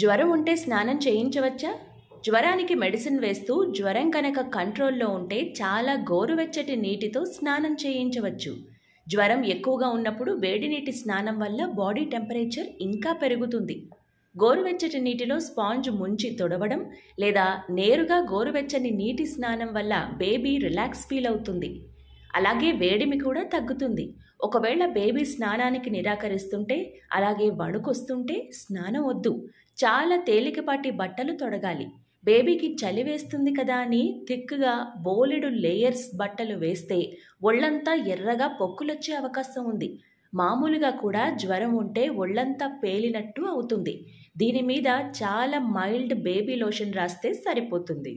జ్వరం ఉంటే స్నానం చేయించవచ్చా జ్వరానికి మెడిసిన్ వేస్తూ జ్వరం కనుక కంట్రోల్లో ఉంటే చాలా గోరువెచ్చటి నీటితో స్నానం చేయించవచ్చు జ్వరం ఎక్కువగా ఉన్నప్పుడు వేడి నీటి స్నానం వల్ల బాడీ టెంపరేచర్ ఇంకా పెరుగుతుంది గోరువెచ్చటి నీటిలో స్పాంజ్ ముంచి తొడవడం లేదా నేరుగా గోరువెచ్చని నీటి స్నానం వల్ల బేబీ రిలాక్స్ ఫీల్ అవుతుంది అలాగే వేడిమి కూడా తగ్గుతుంది ఒకవేళ బేబీ స్నానానికి నిరాకరిస్తుంటే అలాగే వణుకొస్తుంటే స్నానం వద్దు చాలా తేలికపాటి బట్టలు తొడగాలి బేబీకి చలి వేస్తుంది కదా అని థిక్గా బోలెడు లేయర్స్ బట్టలు వేస్తే ఒళ్ళంతా ఎర్రగా పొక్కులొచ్చే అవకాశం ఉంది మామూలుగా కూడా జ్వరం ఉంటే ఒళ్ళంతా పేలినట్టు అవుతుంది దీని మీద చాలా మైల్డ్ బేబీ లోషన్ రాస్తే సరిపోతుంది